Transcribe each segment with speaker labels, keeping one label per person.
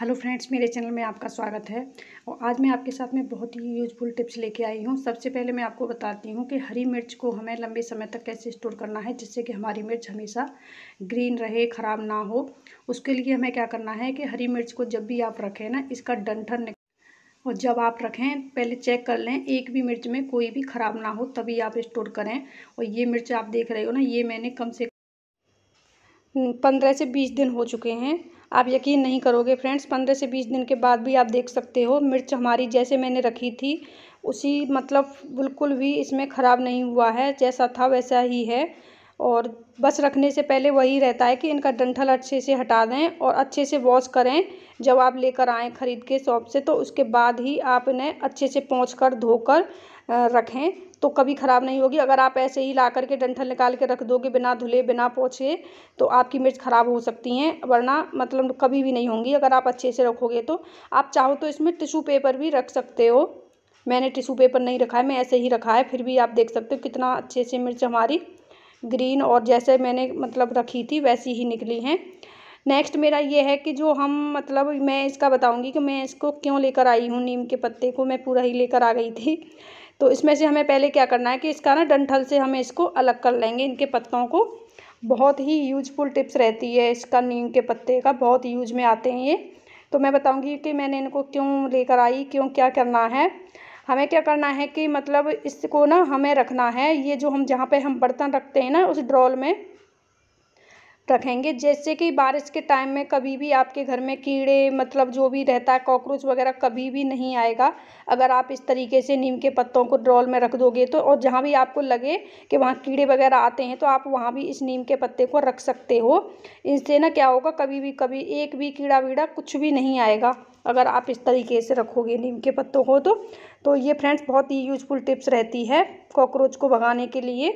Speaker 1: hello friends मेरे channel में आपका स्वागत है और आज मैं आपके साथ में बहुत ही यूजफुल टिप्स लेके आई हूँ सबसे पहले मैं आपको बताती हूँ कि हरी मिर्च को हमें लंबे समय तक कैसे स्टोर करना है जिससे कि हमारी मिर्च हमेशा ग्रीन रहे ख़राब ना हो उसके लिए हमें क्या करना है कि हरी मिर्च को जब भी आप रखें ना इसका डंठन और जब आप रखें पहले चेक कर लें एक भी मिर्च में कोई भी ख़राब ना हो तभी आप स्टोर करें और ये मिर्च आप देख रहे हो ना ये मैंने कम से पंद्रह से बीस दिन हो चुके हैं आप यकीन नहीं करोगे फ्रेंड्स पंद्रह से बीस दिन के बाद भी आप देख सकते हो मिर्च हमारी जैसे मैंने रखी थी उसी मतलब बिल्कुल भी इसमें ख़राब नहीं हुआ है जैसा था वैसा ही है और बस रखने से पहले वही रहता है कि इनका डंठल अच्छे से हटा दें और अच्छे से वॉश करें जब आप लेकर आएँ ख़रीद के शॉप से तो उसके बाद ही आप इन्हें अच्छे से पहुँच कर धोकर रखें तो कभी ख़राब नहीं होगी अगर आप ऐसे ही ला करके डंठल निकाल के रख दोगे बिना धुले बिना पोछे तो आपकी मिर्च ख़राब हो सकती हैं वरना मतलब कभी भी नहीं होंगी अगर आप अच्छे से रखोगे तो आप चाहो तो इसमें टिशू पेपर भी रख सकते हो मैंने टिशू पेपर नहीं रखा है मैं ऐसे ही रखा है फिर भी आप देख सकते हो कितना अच्छे से मिर्च हमारी ग्रीन और जैसे मैंने मतलब रखी थी वैसी ही निकली हैं नेक्स्ट मेरा ये है कि जो हम मतलब मैं इसका बताऊंगी कि मैं इसको क्यों लेकर आई हूँ नीम के पत्ते को मैं पूरा ही लेकर आ गई थी तो इसमें से हमें पहले क्या करना है कि इसका ना डंठल से हमें इसको अलग कर लेंगे इनके पत्तों को बहुत ही यूजफुल टिप्स रहती है इसका नीम के पत्ते का बहुत यूज में आते हैं ये तो मैं बताऊंगी कि मैंने इनको क्यों लेकर आई क्यों क्या करना है हमें क्या करना है कि मतलब इसको ना हमें रखना है ये जो हम जहाँ पे हम बर्तन रखते हैं ना उस ड्रॉल में रखेंगे जैसे कि बारिश के टाइम में कभी भी आपके घर में कीड़े मतलब जो भी रहता है कॉकरोच वगैरह कभी भी नहीं आएगा अगर आप इस तरीके से नीम के पत्तों को ड्रॉल में रख दोगे तो और जहाँ भी आपको लगे कि वहाँ कीड़े वगैरह आते हैं तो आप वहाँ भी इस नीम के पत्ते को रख सकते हो इससे ना क्या होगा कभी भी कभी एक भी कीड़ा वीड़ा कुछ भी नहीं आएगा अगर आप इस तरीके से रखोगे नीम के पत्तों को तो तो ये फ्रेंड्स बहुत ही यूजफुल टिप्स रहती है कॉकरोच को भगाने के लिए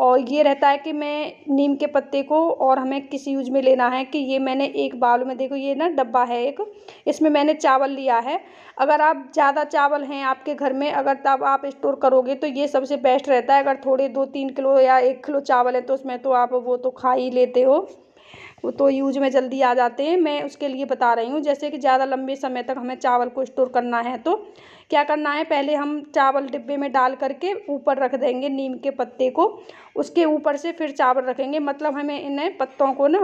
Speaker 1: और ये रहता है कि मैं नीम के पत्ते को और हमें किस यूज में लेना है कि ये मैंने एक बाउल में देखो ये ना डब्बा है एक इसमें मैंने चावल लिया है अगर आप ज़्यादा चावल हैं आपके घर में अगर तब आप स्टोर करोगे तो ये सबसे बेस्ट रहता है अगर थोड़े दो तीन किलो या एक किलो चावल है तो उसमें तो आप वो तो खा ही लेते हो वो तो यूज में जल्दी आ जाते हैं मैं उसके लिए बता रही हूँ जैसे कि ज़्यादा लंबे समय तक हमें चावल को स्टोर करना है तो क्या करना है पहले हम चावल डिब्बे में डाल करके ऊपर रख देंगे नीम के पत्ते को उसके ऊपर से फिर चावल रखेंगे मतलब हमें इन्हें पत्तों को ना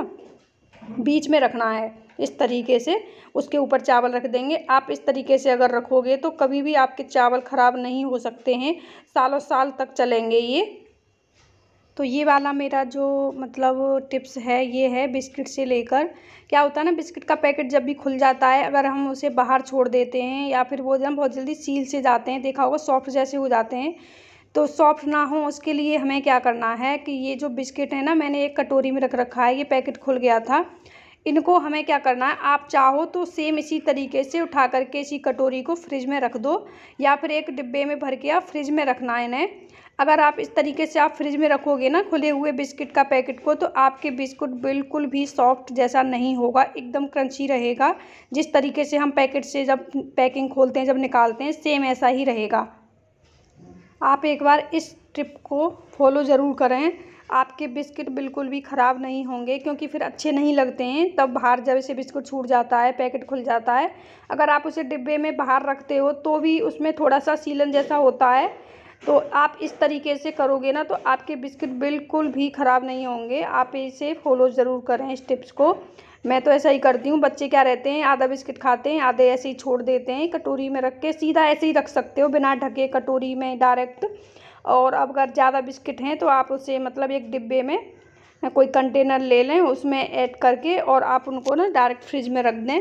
Speaker 1: बीच में रखना है इस तरीके से उसके ऊपर चावल रख देंगे आप इस तरीके से अगर रखोगे तो कभी भी आपके चावल ख़राब नहीं हो सकते हैं सालों साल तक चलेंगे ये तो ये वाला मेरा जो मतलब टिप्स है ये है बिस्किट से लेकर क्या होता है ना बिस्किट का पैकेट जब भी खुल जाता है अगर हम उसे बाहर छोड़ देते हैं या फिर वो जब बहुत जल्दी सील से जाते हैं देखा होगा सॉफ्ट जैसे हो जाते हैं तो सॉफ्ट ना हो उसके लिए हमें क्या करना है कि ये जो बिस्किट है ना मैंने एक कटोरी में रख रखा है ये पैकेट खुल गया था इनको हमें क्या करना है आप चाहो तो सेम इसी तरीके से उठा करके इसी कटोरी को फ्रिज में रख दो या फिर एक डिब्बे में भर के आप फ्रिज में रखना है इन्हें अगर आप इस तरीके से आप फ्रिज में रखोगे ना खुले हुए बिस्किट का पैकेट को तो आपके बिस्कुट बिल्कुल भी सॉफ्ट जैसा नहीं होगा एकदम क्रंची रहेगा जिस तरीके से हम पैकेट से जब पैकिंग खोलते हैं जब निकालते हैं सेम ऐसा ही रहेगा आप एक बार इस ट्रिप को फॉलो ज़रूर करें आपके बिस्किट बिल्कुल भी ख़राब नहीं होंगे क्योंकि फिर अच्छे नहीं लगते हैं तब बाहर जब इसे बिस्कुट छूट जाता है पैकेट खुल जाता है अगर आप उसे डिब्बे में बाहर रखते हो तो भी उसमें थोड़ा सा सीलन जैसा होता है तो आप इस तरीके से करोगे ना तो आपके बिस्किट बिल्कुल भी ख़राब नहीं होंगे आप इसे फॉलो ज़रूर करें इस टिप्स को मैं तो ऐसा ही करती हूँ बच्चे क्या रहते हैं आधा बिस्किट खाते हैं आधे ऐसे ही छोड़ देते हैं कटोरी में रख के सीधा ऐसे ही रख सकते हो बिना ढके कटोरी में डायरेक्ट और अब अगर ज़्यादा बिस्किट हैं तो आप उसे मतलब एक डिब्बे में कोई कंटेनर ले लें उसमें ऐड करके और आप उनको ना डायरेक्ट फ्रिज में रख दें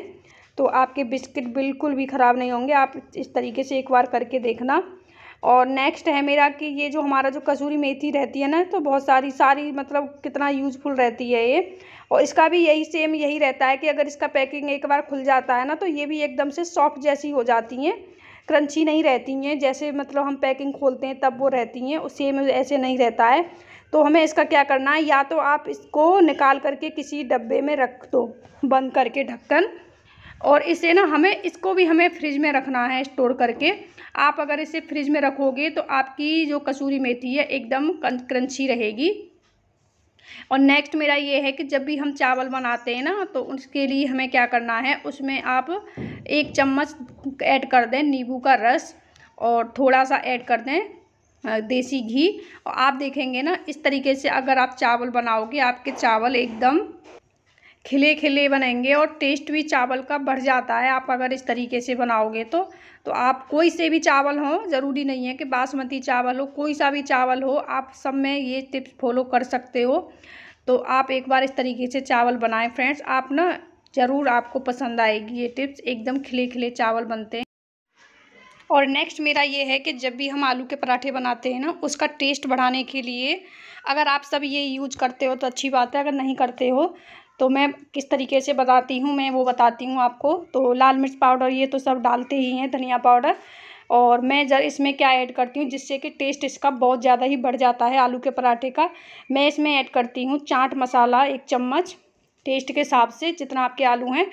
Speaker 1: तो आपके बिस्किट बिल्कुल भी ख़राब नहीं होंगे आप इस तरीके से एक बार करके देखना और नेक्स्ट है मेरा कि ये जो हमारा जो कसूरी मेथी रहती है ना तो बहुत सारी सारी मतलब कितना यूज़फुल रहती है ये और इसका भी यही सेम यही रहता है कि अगर इसका पैकिंग एक बार खुल जाता है ना तो ये भी एकदम से सॉफ्ट जैसी हो जाती हैं क्रंची नहीं रहती हैं जैसे मतलब हम पैकिंग खोलते हैं तब वो रहती हैं सेम ऐसे नहीं रहता है तो हमें इसका क्या करना है या तो आप इसको निकाल करके किसी डब्बे में रख दो बंद करके ढक्कन और इसे ना हमें इसको भी हमें फ्रिज में रखना है स्टोर करके आप अगर इसे फ्रिज में रखोगे तो आपकी जो कसूरी मेथी है एकदम क्रंची रहेगी और नेक्स्ट मेरा ये है कि जब भी हम चावल बनाते हैं ना तो उसके लिए हमें क्या करना है उसमें आप एक चम्मच ऐड कर दें नींबू का रस और थोड़ा सा ऐड कर दें देसी घी और आप देखेंगे ना इस तरीके से अगर आप चावल बनाओगे आपके चावल एकदम खिले खिले बनाएंगे और टेस्ट भी चावल का बढ़ जाता है आप अगर इस तरीके से बनाओगे तो तो आप कोई से भी चावल हो ज़रूरी नहीं है कि बासमती चावल हो कोई सा भी चावल हो आप सब में ये टिप्स फॉलो कर सकते हो तो आप एक बार इस तरीके से चावल बनाएं फ्रेंड्स आप ना ज़रूर आपको पसंद आएगी ये टिप्स एकदम खिले खिले चावल बनते हैं और नेक्स्ट मेरा ये है कि जब भी हम आलू के पराठे बनाते हैं ना उसका टेस्ट बढ़ाने के लिए अगर आप सब ये यूज करते हो तो अच्छी बात है अगर नहीं करते हो तो मैं किस तरीके से बताती हूँ मैं वो बताती हूँ आपको तो लाल मिर्च पाउडर ये तो सब डालते ही हैं धनिया पाउडर और मैं जर इसमें क्या ऐड करती हूँ जिससे कि टेस्ट इसका बहुत ज़्यादा ही बढ़ जाता है आलू के पराठे का मैं इसमें ऐड करती हूँ चाट मसाला एक चम्मच टेस्ट के हिसाब से जितना आपके आलू हैं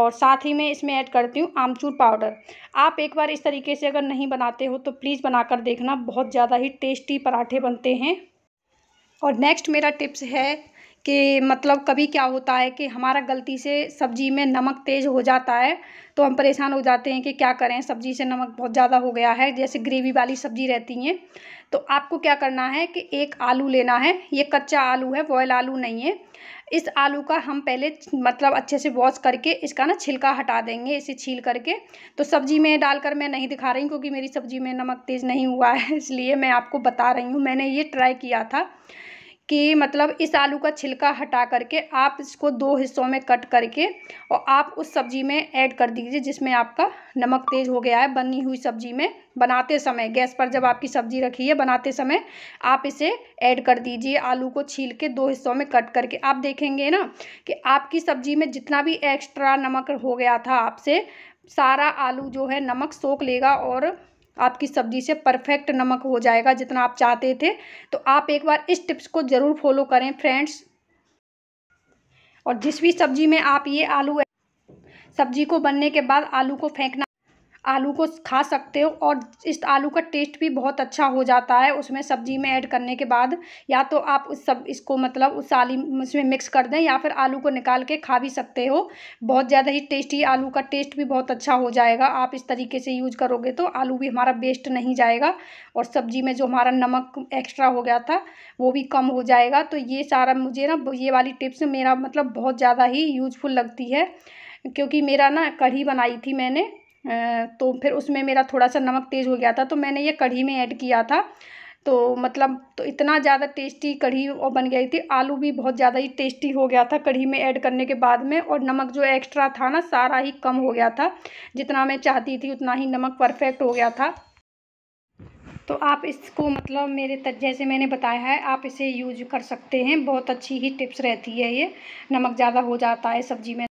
Speaker 1: और साथ ही मैं इसमें ऐड करती हूँ आमचूर पाउडर आप एक बार इस तरीके से अगर नहीं बनाते हो तो प्लीज़ बनाकर देखना बहुत ज़्यादा ही टेस्टी पराठे बनते हैं और नेक्स्ट मेरा टिप्स है कि मतलब कभी क्या होता है कि हमारा गलती से सब्ज़ी में नमक तेज़ हो जाता है तो हम परेशान हो जाते हैं कि क्या करें सब्ज़ी से नमक बहुत ज़्यादा हो गया है जैसे ग्रेवी वाली सब्ज़ी रहती है तो आपको क्या करना है कि एक आलू लेना है ये कच्चा आलू है बॉयल आलू नहीं है इस आलू का हम पहले मतलब अच्छे से वॉश करके इसका ना छिलका हटा देंगे इसे छील करके तो सब्ज़ी में डालकर मैं नहीं दिखा रही क्योंकि मेरी सब्ज़ी में नमक तेज़ नहीं हुआ है इसलिए मैं आपको बता रही हूँ मैंने ये ट्राई किया था कि मतलब इस आलू का छिलका हटा करके आप इसको दो हिस्सों में कट करके और आप उस सब्ज़ी में ऐड कर दीजिए जिसमें आपका नमक तेज़ हो गया है बनी हुई सब्ज़ी में बनाते समय गैस पर जब आपकी सब्ज़ी रखी है बनाते समय आप इसे ऐड कर दीजिए आलू को छील के दो हिस्सों में कट करके आप देखेंगे ना कि आपकी सब्ज़ी में जितना भी एक्स्ट्रा नमक हो गया था आपसे सारा आलू जो है नमक सोख लेगा और आपकी सब्ज़ी से परफेक्ट नमक हो जाएगा जितना आप चाहते थे तो आप एक बार इस टिप्स को ज़रूर फॉलो करें फ्रेंड्स और जिस भी सब्ज़ी में आप ये आलू सब्जी को बनने के बाद आलू को फेंकना आलू को खा सकते हो और इस आलू का टेस्ट भी बहुत अच्छा हो जाता है उसमें सब्जी में ऐड करने के बाद या तो आप उस सब इसको मतलब उस आली उसमें मिक्स कर दें या फिर आलू को निकाल के खा भी सकते हो बहुत ज़्यादा ही टेस्टी आलू का टेस्ट भी बहुत अच्छा हो जाएगा आप इस तरीके से यूज करोगे तो आलू भी हमारा वेस्ट नहीं जाएगा और सब्जी में जो हमारा नमक एक्स्ट्रा हो गया था वो भी कम हो जाएगा तो ये सारा मुझे ना ये वाली टिप्स मेरा मतलब बहुत ज़्यादा ही यूजफुल लगती है क्योंकि मेरा ना कढ़ी बनाई थी मैंने तो फिर उसमें मेरा थोड़ा सा नमक तेज़ हो गया था तो मैंने ये कढ़ी में ऐड किया था तो मतलब तो इतना ज़्यादा टेस्टी कढ़ी और बन गई थी आलू भी बहुत ज़्यादा ही टेस्टी हो गया था कढ़ी में ऐड करने के बाद में और नमक जो एक्स्ट्रा था ना सारा ही कम हो गया था जितना मैं चाहती थी उतना ही नमक परफेक्ट हो गया था तो आप इसको मतलब मेरे जैसे मैंने बताया है आप इसे यूज कर सकते हैं बहुत अच्छी ही टिप्स रहती है ये नमक ज़्यादा हो जाता है सब्जी में